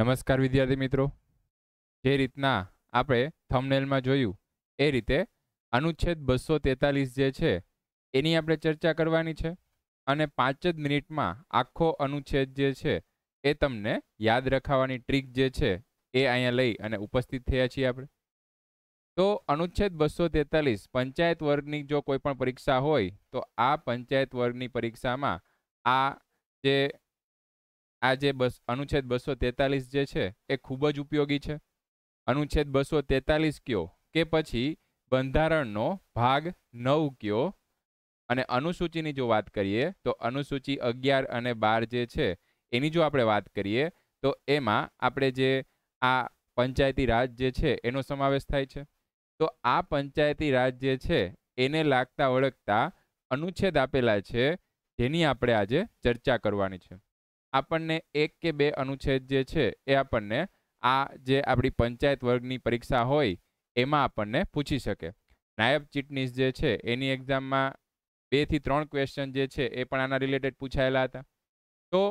નમસ્કાર વિદ્યાર્થી મિત્રો જે રીતના આપણે થમનેલમાં જોયું એ રીતે અનુચ્છેદ બસો તેતાલીસ જે છે એની આપણે ચર્ચા કરવાની છે અને પાંચ જ મિનિટમાં આખો અનુચ્છેદ જે છે એ તમને યાદ રખાવાની ટ્રીક જે છે એ અહીંયા લઈ અને ઉપસ્થિત થયા છીએ આપણે તો અનુચ્છેદ બસો તેતાલીસ પંચાયત વર્ગની જો કોઈ પણ પરીક્ષા હોય તો આ પંચાયત વર્ગની પરીક્ષામાં આ જે આ જે બસ અનુચ્છેદ બસો તેતાલીસ જે છે એ ખૂબ જ ઉપયોગી છે અનુચ્છેદ બસો તેતાલીસ કયો કે પછી બંધારણનો ભાગ નવ કયો અને અનુસૂચિની જો વાત કરીએ તો અનુસૂચિ અગિયાર અને બાર જે છે એની જો આપણે વાત કરીએ તો એમાં આપણે જે આ પંચાયતી રાજ જે છે એનો સમાવેશ થાય છે તો આ પંચાયતી રાજ જે છે એને લાગતા ઓળખતા અનુચ્છેદ આપેલા છે જેની આપણે આજે ચર્ચા કરવાની છે આપણને એક કે બે અનુચ્છેદ જે છે એ આપણને આ જે આપણી પંચાયત વર્ગની પરીક્ષા હોય એમાં આપણને પૂછી શકે નાયબ ચીટનીસ જે છે એની એક્ઝામમાં બેથી ત્રણ ક્વેશ્ચન જે છે એ પણ આના રિલેટેડ પૂછાયેલા હતા તો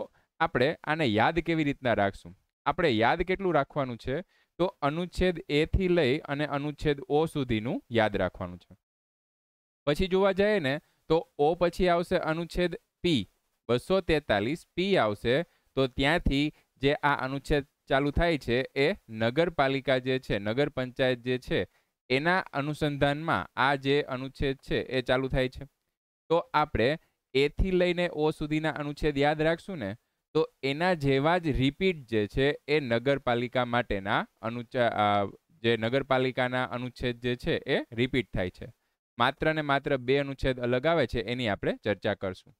આપણે આને યાદ કેવી રીતના રાખશું આપણે યાદ કેટલું રાખવાનું છે તો અનુચ્છેદ એથી લઈ અને અનુચ્છેદ ઓ સુધીનું યાદ રાખવાનું છે પછી જોવા જઈએ ને તો ઓ પછી આવશે અનુચ્છેદ પી બસો તેતાલીસ પી આવશે તો ત્યાંથી જે આ અનુચ્છેદ ચાલુ થાય છે એ નગરપાલિકા જે છે નગર પંચાયત જે છે એના અનુસંધાનમાં આ જે અનુચ્છેદ છે એ ચાલુ થાય છે તો આપણે એથી લઈને ઓ સુધીના અનુચ્છેદ યાદ રાખશું ને તો એના જેવા જ રિપીટ જે છે એ નગરપાલિકા માટેના અનુચા જે નગરપાલિકાના અનુચ્છેદ જે છે એ રિપીટ થાય છે માત્ર ને માત્ર બે અનુચ્છેદ અલગ આવે છે એની આપણે ચર્ચા કરશું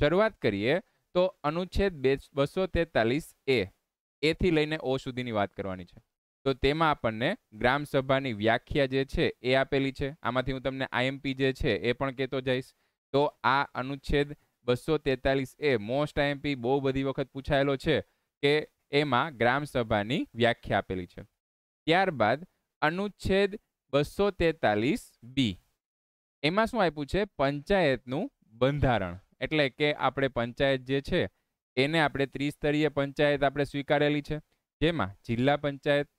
શરૂઆત કરીએ તો અનુચ્છેદ બે બસો તેતાલીસ એ એથી લઈને ઓ સુધીની વાત કરવાની છે તો તેમાં આપણને ગ્રામસભાની વ્યાખ્યા જે છે એ આપેલી છે આમાંથી હું તમને આઈએમપી જે છે એ પણ કહેતો જઈશ તો આ અનુચ્છેદ બસો તેતાલીસ એ મોસ્ટ આઈએમપી બહુ બધી વખત પૂછાયેલો છે કે એમાં ગ્રામસભાની વ્યાખ્યા આપેલી છે ત્યારબાદ અનુચ્છેદ બસો તેતાલીસ બી એમાં શું આપ્યું છે પંચાયતનું બંધારણ એટલે કે આપણે પંચાયત જે છે એને આપણે ત્રિસ્તરીય પંચાયત આપણે સ્વીકારેલી છે જેમાં જિલ્લા પંચાયત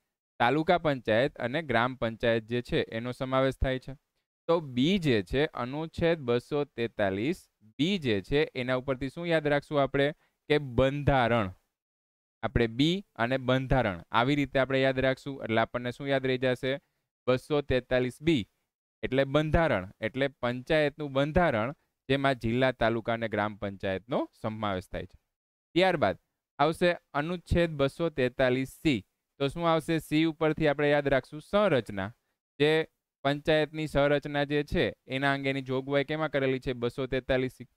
તાલુકા પંચાયત અને ગ્રામ પંચાયત જે છે એનો સમાવેશ થાય છે તો બી જે છે અનુચ્છેદ બસો તેતાલીસ બી જે છે એના ઉપરથી શું યાદ રાખશું આપણે કે બંધારણ આપણે બી અને બંધારણ આવી રીતે આપણે યાદ રાખશું એટલે આપણને શું યાદ રહી જશે બસો તેતાલીસ બી એટલે બંધારણ એટલે પંચાયતનું બંધારણ જેમાં જિલ્લા તાલુકા અને ગ્રામ પંચાયતનો સમાવેશ થાય છે ત્યારબાદ આવશે અનુચ્છેદ બસો તેતાલીસ સી તો શું આવશે સી ઉપરથી આપણે યાદ રાખશું સંરચના જે પંચાયતની સંરચના જે છે એના અંગેની જોગવાઈ કેમાં કરેલી છે બસો તેતાલીસ સી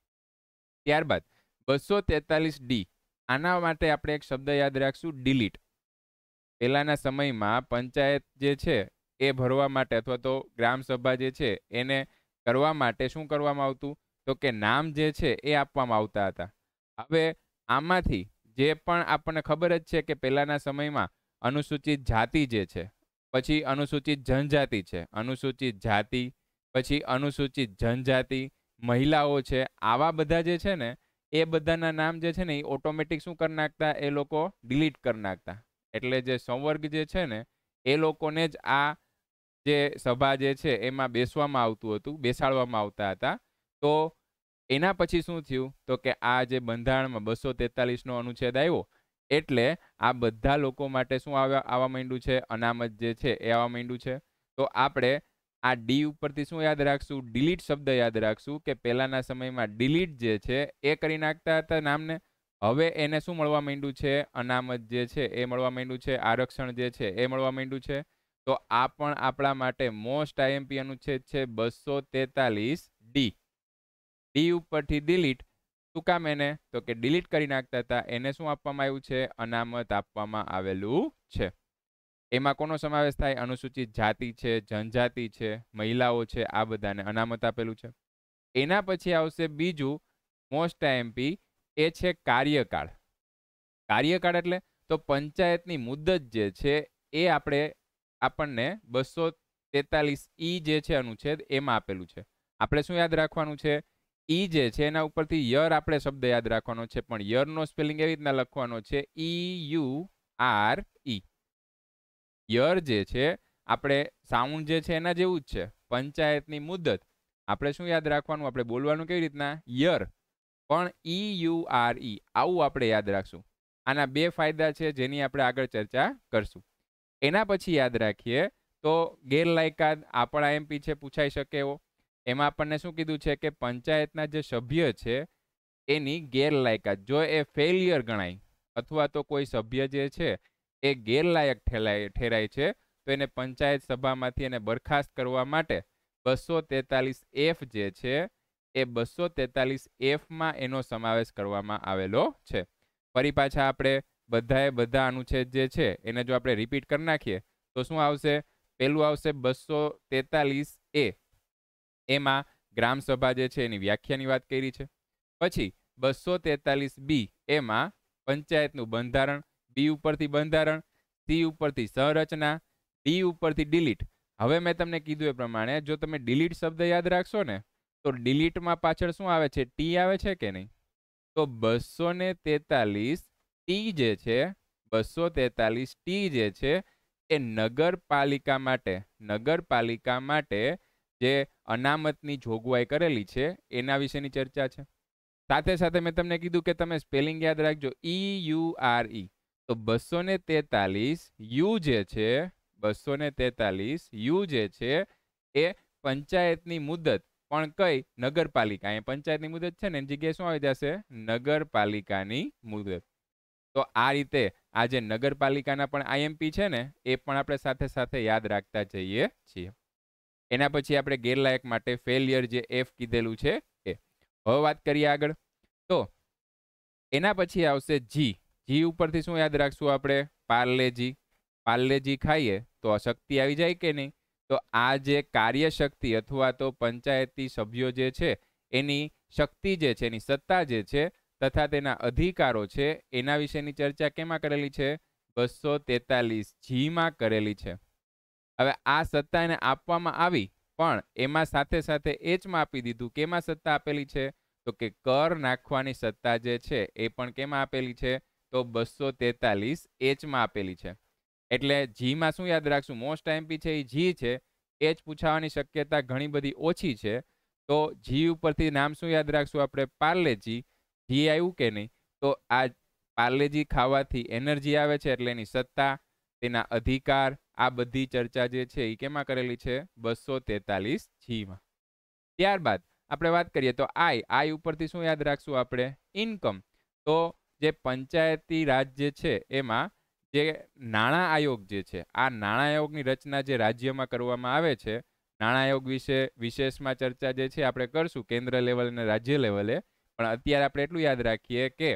ત્યારબાદ બસો તેતાલીસ ડી આના માટે આપણે એક શબ્દ યાદ રાખશું ડિલીટ પહેલાંના સમયમાં પંચાયત જે છે એ ભરવા માટે અથવા તો ગ્રામસભા જે છે એને કરવા માટે શું કરવામાં આવતું તો કે નામ જે છે એ આપવામાં આવતા હતા હવે આમાંથી જે પણ આપણને ખબર જ છે કે પહેલાંના સમયમાં અનુસૂચિત જાતિ જે છે પછી અનુસૂચિત જનજાતિ છે અનુસૂચિત જાતિ પછી અનુસૂચિત જનજાતિ મહિલાઓ છે આવા બધા જે છે ને એ બધાના નામ જે છે ને એ ઓટોમેટિક શું કરી નાખતા એ લોકો ડિલીટ કરી નાખતા એટલે જે સંવર્ગ જે છે ને એ લોકોને જ આ જે સભા જે છે એમાં બેસવામાં આવતું હતું બેસાડવામાં આવતા હતા તો એના પછી શું થયું તો કે આ જે બંધારણમાં બસો તેતાલીસનો અનુચ્છેદ આવ્યો એટલે આ બધા લોકો માટે શું આવ્યા આવવા માંડ્યું છે અનામત જે છે એ આવવા માંડ્યું છે તો આપણે આ ડી ઉપરથી શું યાદ રાખશું ડિલીટ શબ્દ યાદ રાખશું કે પહેલાંના સમયમાં ડિલીટ જે છે એ કરી નાખતા હતા નામને હવે એને શું મળવા માંડ્યું છે અનામત જે છે એ મળવા માંડ્યું છે આરક્ષણ જે છે એ મળવા માંડ્યું છે તો આ પણ આપણા માટે મોસ્ટ આઈએમપી અનુચ્છેદ છે બસો તેતાલીસ ડી ડી ઉપરથી ડિલીટ શું કામ એને તો કે ડિલીટ કરી નાખતા હતા એને શું આપવામાં આવ્યું છે અનામત આપવામાં આવેલું છે એમાં કોનો સમાવેશ થાય અનુસૂચિત જાતિ છે જનજાતિ છે મહિલાઓ છે આ બધાને અનામત આપેલું છે એના પછી આવશે બીજું મોસ્ટ એમપી એ છે કાર્યકાળ કાર્યકાળ એટલે તો પંચાયતની મુદત જે છે એ આપણે આપણને બસો તેતાલીસ ઈ જે છે અનુચ્છેદ એમાં આપેલું છે આપણે શું યાદ રાખવાનું છે ઈ જે છે એના ઉપરથી યર આપણે શબ્દ યાદ રાખવાનો છે પણ યરનો સ્પેલિંગ એવી રીતના લખવાનો છે ઈ યુ આર ઈ યર જે છે આપણે સાઉન્ડ જે છે એના જેવું જ છે પંચાયતની મુદત આપણે શું યાદ રાખવાનું આપણે બોલવાનું કેવી રીતના યર પણ ઈ યુ આર ઈ આવું આપણે યાદ રાખશું આના બે ફાયદા છે જેની આપણે આગળ ચર્ચા કરશું એના પછી યાદ રાખીએ તો ગેરલાયકાત આપણા એમપી છે પૂછાઈ શકે એવો એમાં આપણને શું કીધું છે કે પંચાયતના જે સભ્ય છે એની ગેરલાયકાત જો એ ફેલિયર ગણાય અથવા તો કોઈ સભ્ય જે છે એ ગેરલાયક ઠેલાય ઠેરાય છે તો એને પંચાયત સભામાંથી એને બરખાસ્ત કરવા માટે બસો તેતાલીસ એફ જે છે એ બસો તેતાલીસ એફમાં એનો સમાવેશ કરવામાં આવેલો છે ફરી પાછા આપણે બધાએ બધા અનુચ્છેદ જે છે એને જો આપણે રિપીટ કરી નાખીએ તો શું આવશે પહેલું આવશે બસો તેતાલીસ એ એમાં ગ્રામસભા જે છે એની વ્યાખ્યાની વાત કરી છે પછી બસો તેતાલીસ બી એમાં પંચાયતનું બંધારણ બી ઉપરથી બંધારણ સી ઉપરથી સંરચના ડી ઉપરથી ડિલીટ હવે મેં તમને કીધું એ પ્રમાણે જો તમે ડિલીટ શબ્દ યાદ રાખશો ને તો ડિલીટમાં પાછળ શું આવે છે ટી આવે છે કે નહીં તો બસો ને તેતાલીસ ટી જે છે બસો તેતાલીસ ટી જે છે એ નગરપાલિકા માટે નગરપાલિકા માટે જે અનામતની જોગવાઈ કરેલી છે એના વિશેની ચર્ચા છે સાથે સાથે મેં તમને કીધું કે તમે સ્પેલિંગ યાદ રાખજો ઈ યુ આર ઈ તો બસો ને તેતાલીસ યુ જે છે બસો ને તેતાલીસ યુ જે છે એ પંચાયતની મુદત પણ કઈ નગરપાલિકા એ પંચાયતની મુદત છે ને એની જગ્યાએ શું આવી જશે નગરપાલિકાની મુદત તો આ રીતે આ જે નગરપાલિકાના પણ આઈએમપી છે ને એ પણ આપણે સાથે સાથે યાદ રાખતા જઈએ છીએ એના પછી આપણે ગેરલાયક માટે ફેલિયર જે એફ કીધેલું છે એ હવે વાત કરીએ આગળ તો એના પછી આવશે જી જી ઉપરથી શું યાદ રાખશું આપણે પાર્લેજી પાર્લેજી ખાઈએ તો શક્તિ આવી જાય કે નહીં તો આ જે કાર્યશક્તિ અથવા તો પંચાયતી સભ્યો જે છે એની શક્તિ જે છે એની સત્તા જે છે તથા તેના અધિકારો છે એના વિશેની ચર્ચા કેમાં કરેલી છે બસો તેતાલીસ જીમાં કરેલી છે હવે આ સત્તા એને આપવામાં આવી પણ એમાં સાથે સાથે એચમાં આપી દીધું કેમાં સત્તા આપેલી છે તો કે કર નાખવાની સત્તા જે છે એ પણ કેમાં આપેલી છે તો બસો તેતાલીસ એચમાં આપેલી છે એટલે જીમાં શું યાદ રાખશું મોસ્ટ એમપી છે એ જી છે એચ પૂછાવાની શક્યતા ઘણી બધી ઓછી છે તો જી ઉપરથી નામ શું યાદ રાખશું આપણે પાર્લેજી જી આવ્યું કે નહીં તો આ પાર્લેજી ખાવાથી એનર્જી આવે છે એટલે એની સત્તા તેના અધિકાર આ બધી ચર્ચા જે છે એ કેમાં કરેલી છે બસો તેતાલીસ જીમાં ત્યારબાદ આપણે વાત કરીએ તો આય આય ઉપરથી શું યાદ રાખશું આપણે ઇન્કમ તો જે પંચાયતી રાજ જે છે એમાં જે નાણાં આયોગ જે છે આ નાણાં આયોગની રચના જે રાજ્યમાં કરવામાં આવે છે નાણાં આયોગ વિશે વિશેષમાં ચર્ચા જે છે આપણે કરશું કેન્દ્ર લેવલ અને રાજ્ય લેવલે પણ અત્યારે આપણે એટલું યાદ રાખીએ કે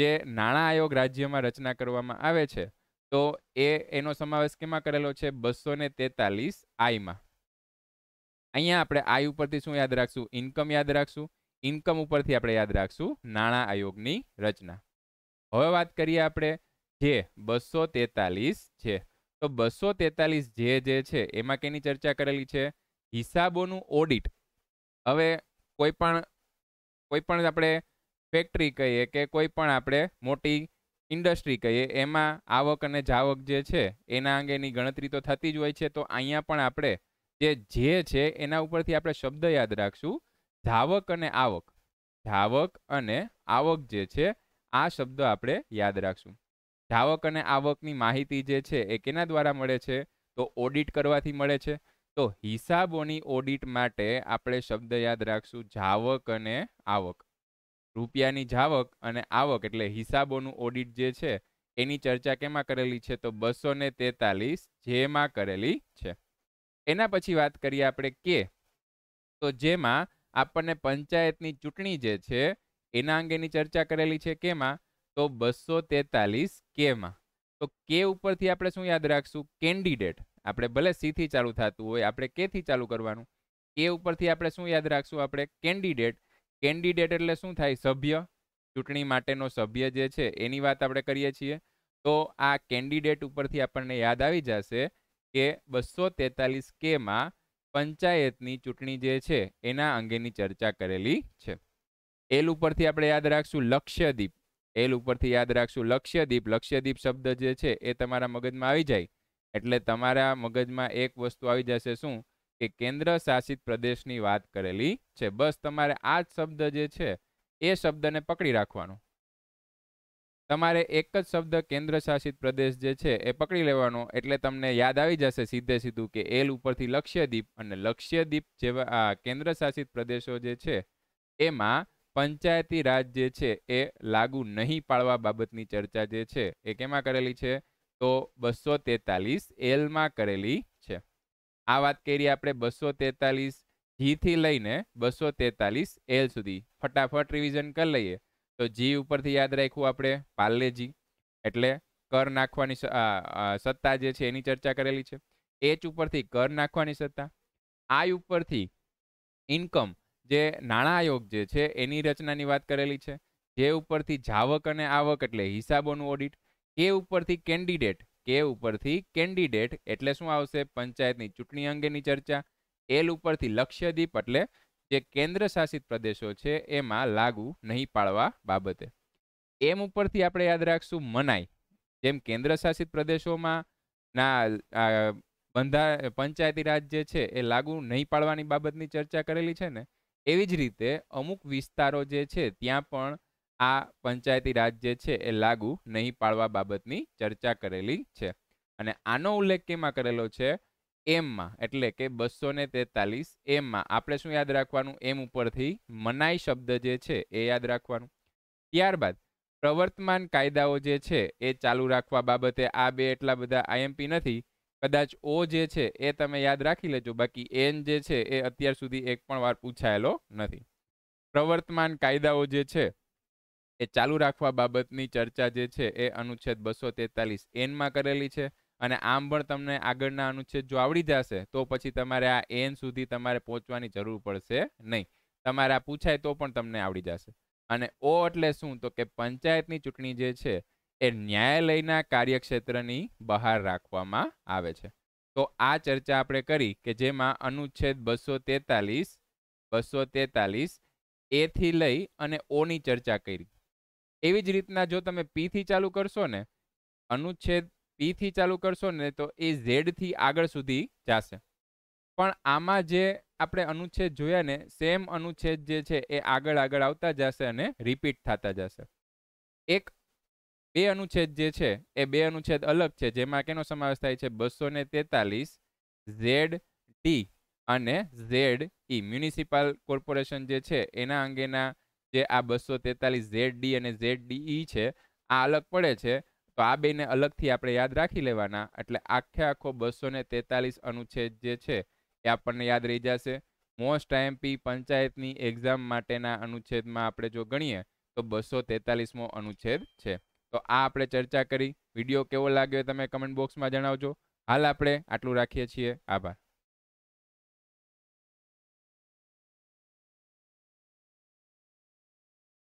જે નાણાં આયોગ રાજ્યમાં રચના કરવામાં આવે છે તો એ એનો સમાવેશ કેમાં કરેલો છે બસો ને તેતાલીસ આઈમાં અહીંયા આપણે આઈ ઉપરથી શું યાદ રાખશું ઇન્કમ યાદ રાખશું ઇન્કમ ઉપરથી આપણે યાદ રાખશું નાણાં આયોગની રચના હવે વાત કરીએ આપણે જે બસો તેતાલીસ છે તો બસો તેતાલીસ જે જે છે એમાં કેની ચર્ચા કરેલી છે હિસાબોનું ઓડિટ હવે કોઈ પણ કોઈ પણ આપણે ફેક્ટરી કહીએ કે કોઈ પણ આપણે મોટી ઇન્ડસ્ટ્રી કહીએ એમાં આવક અને જાવક જે છે એના અંગેની ગણતરી તો થતી જ હોય છે તો અહીંયા પણ આપણે જે જે છે એના ઉપરથી આપણે શબ્દ યાદ રાખશું જાવક અને આવક જાવક અને આવક જે છે આ શબ્દ આપણે યાદ રાખશું જાવક અને આવકની માહિતી જે છે એ કેના દ્વારા મળે છે તો ઓડિટ કરવાથી મળે છે તો હિસાબોની ઓડિટ માટે આપણે શબ્દ યાદ રાખશું જાવક અને આવક રૂપિયાની જાવક અને આવક એટલે હિસાબોનું ઓડિટ જે છે એની ચર્ચા કેમાં કરેલી છે તો બસો ને તેતાલીસ જેમાં કરેલી છે એના પછી વાત કરીએ આપણે કે તો જેમાં આપણને પંચાયતની ચૂંટણી જે છે એના અંગેની ચર્ચા કરેલી છે કેમાં તો બસો તેતાલીસ કેમાં તો કે ઉપરથી આપણે શું યાદ રાખશું કેન્ડિડેટ આપણે ભલે સીથી ચાલુ થતું હોય આપણે કેથી ચાલુ કરવાનું કે ઉપરથી આપણે શું યાદ રાખશું આપણે કેન્ડિડેટ કેન્ડિડેટ એટલે શું થાય સભ્ય ચૂંટણી માટેનો સભ્ય જે છે એની વાત આપણે કરીએ છીએ તો આ કેન્ડિડેટ ઉપરથી આપણને યાદ આવી જશે કે બસો તેતાલીસ કેમાં પંચાયતની ચૂંટણી જે છે એના અંગેની ચર્ચા કરેલી છે એલ ઉપરથી આપણે યાદ રાખશું લક્ષ્યદીપ એલ ઉપરથી યાદ રાખશું લક્ષ્યદીપ લક્ષ્યદીપ શબ્દ જે છે એ તમારા મગજમાં આવી જાય એટલે તમારા મગજમાં એક વસ્તુ આવી જશે શું કે કેન્દ્ર શાસિત પ્રદેશની વાત કરેલી છે બસ તમારે આ જ શબ્દ જે છે એ શબ્દને પકડી રાખવાનો તમારે એક જ શબ્દ કેન્દ્ર શાસિત પ્રદેશ જે છે એ પકડી લેવાનો એટલે તમને યાદ આવી જશે સીધે સીધું કે એલ ઉપરથી લક્ષ્યદ્વીપ અને લક્ષ્યદ્વીપ જેવા કેન્દ્ર શાસિત પ્રદેશો જે છે એમાં પંચાયતી રાજ જે છે એ લાગુ નહીં પાડવા બાબતની ચર્ચા જે છે એ કેમાં કરેલી છે તો બસો તેતાલીસ એલમાં કરેલી આ વાત કરીએ આપણે બસો તેતાલીસ જીથી લઈને બસો તેતાલીસ એલ સુધી ફટાફટ રિવિઝન કરી લઈએ તો જી ઉપરથી યાદ રાખવું આપણે પાર્લેજી એટલે કર નાખવાની સત્તા જે છે એની ચર્ચા કરેલી છે એચ ઉપરથી કર નાખવાની સત્તા આય ઉપરથી ઇન્કમ જે નાણાં આયોગ જે છે એની રચનાની વાત કરેલી છે જે ઉપરથી જાવક અને આવક એટલે હિસાબોનું ઓડિટ એ ઉપરથી કેન્ડિડેટ કે ઉપરથી કેન્ડિડેટ એટલે શું આવશે પંચાયતની ચૂંટણી અંગેની ચર્ચા એલ ઉપરથી લક્ષ્યદીપ એટલે જે કેન્દ્ર શાસિત પ્રદેશો છે એમાં લાગુ નહીં પાડવા બાબતે એમ ઉપરથી આપણે યાદ રાખશું મનાઈ જેમ કેન્દ્ર શાસિત પ્રદેશોમાં ના બંધા પંચાયતી રાજ જે છે એ લાગુ નહીં પાડવાની બાબતની ચર્ચા કરેલી છે ને એવી જ રીતે અમુક વિસ્તારો જે છે ત્યાં પણ આ પંચાયતી રાજ જે છે એ લાગુ નહીં પાડવા બાબતની ચર્ચા કરેલી છે અને આનો ઉલ્લેખ કેમાં કરેલો છે એમમાં એટલે કે બસો ને તેતાલીસ એમમાં આપણે શું યાદ રાખવાનું એમ ઉપરથી મનાઈ શબ્દ જે છે એ યાદ રાખવાનું ત્યારબાદ પ્રવર્તમાન કાયદાઓ જે છે એ ચાલુ રાખવા બાબતે આ બે એટલા બધા આઈએમપી નથી કદાચ ઓ જે છે એ તમે યાદ રાખી લેજો બાકી એન જે છે એ અત્યાર સુધી એક પણ વાર પૂછાયેલો નથી પ્રવર્તમાન કાયદાઓ જે છે એ ચાલુ રાખવા બાબતની ચર્ચા જે છે એ અનુચ્છેદ બસો તેતાલીસ એનમાં કરેલી છે અને આમ પણ તમને આગળના અનુચ્છેદ જો આવડી જશે તો પછી તમારે આ એન સુધી તમારે પહોંચવાની જરૂર પડશે નહીં તમારે આ પૂછાય તો પણ તમને આવડી જશે અને ઓ એટલે શું તો કે પંચાયતની ચૂંટણી જે છે એ ન્યાયાલયના કાર્યક્ષેત્રની બહાર રાખવામાં આવે છે તો આ ચર્ચા આપણે કરી કે જેમાં અનુચ્છેદ બસો તેતાલીસ બસો તેતાલીસ એથી લઈ અને ઓની ચર્ચા કરી એવી જ રીતના જો તમે પીથી ચાલુ કરશો ને અનુચ્છેદ પીથી ચાલુ કરશો ને તો એ ઝેડથી આગળ સુધી જશે પણ આમાં જે આપણે અનુચ્છેદ જોયા ને સેમ અનુચ્છેદ જે છે એ આગળ આગળ આવતા જશે અને રિપીટ થતા જશે એક બે અનુચ્છેદ જે છે એ બે અનુચ્છેદ અલગ છે જેમાં કેનો સમાવેશ થાય છે બસો ને તેતાલીસ ઝેડ ટી અને ઝેડ ઈ મ્યુનિસિપાલ કોર્પોરેશન જે છે એના અંગેના જે આ બસો તેતાલીસ ઝેડ ડી અને ઝેડ ડીઈ છે આ અલગ પડે છે તો આ બેને અલગથી આપણે યાદ રાખી લેવાના એટલે આખે આખો બસો ને તેતાલીસ અનુચ્છેદ જે છે એ આપણને યાદ રહી જશે મોસ્ટ આઈએમપી પંચાયતની એક્ઝામ માટેના અનુચ્છેદમાં આપણે જો ગણીએ તો બસો તેતાલીસમો અનુચ્છેદ છે તો આ આપણે ચર્ચા કરી વિડીયો કેવો લાગ્યો તમે કમેન્ટ બોક્સમાં જણાવજો હાલ આપણે આટલું રાખીએ છીએ આભાર